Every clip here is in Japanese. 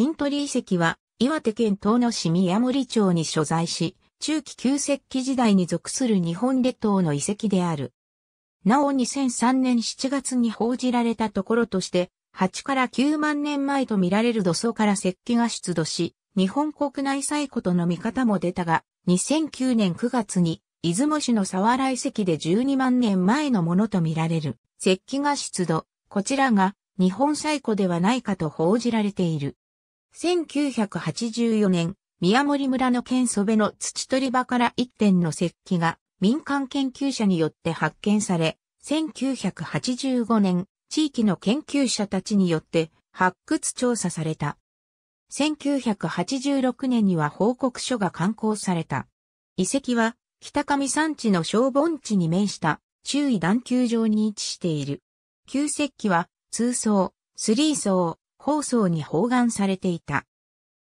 金鳥遺跡は、岩手県東野市宮森町に所在し、中期旧石器時代に属する日本列島の遺跡である。なお2003年7月に報じられたところとして、8から9万年前と見られる土層から石器が出土し、日本国内最古との見方も出たが、2009年9月に、出雲市の沢原遺跡で12万年前のものと見られる石器が出土、こちらが日本最古ではないかと報じられている。1984年、宮森村の県祖部の土取り場から一点の石器が民間研究者によって発見され、1985年、地域の研究者たちによって発掘調査された。1986年には報告書が刊行された。遺跡は北上山地の小盆地に面した周囲段球場に位置している。旧石器は通層、スリー層、方層に包含されていた。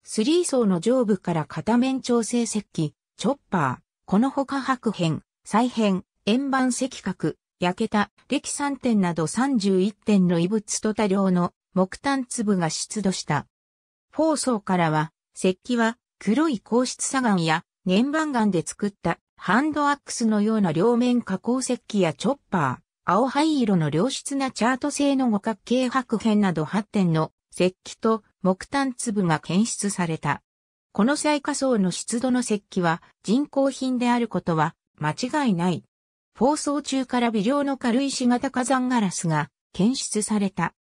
スリー層の上部から片面調整石器、チョッパー、このほか白片、再片、円盤石格焼けた、歴3点など31点の異物と多量の木炭粒が出土した。方層からは、石器は黒い硬質砂岩や粘板岩で作ったハンドアックスのような両面加工石器やチョッパー、青灰色の良質なチャート製の五角形白片など8点の石器と木炭粒が検出された。この最下層の湿度の石器は人工品であることは間違いない。放送中から微量の軽石型火山ガラスが検出された。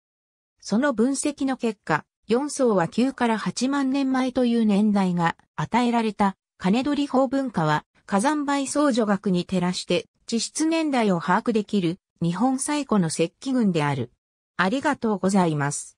その分析の結果、4層は9から8万年前という年代が与えられた金取法文化は火山灰相除額に照らして地質年代を把握できる日本最古の石器群である。ありがとうございます。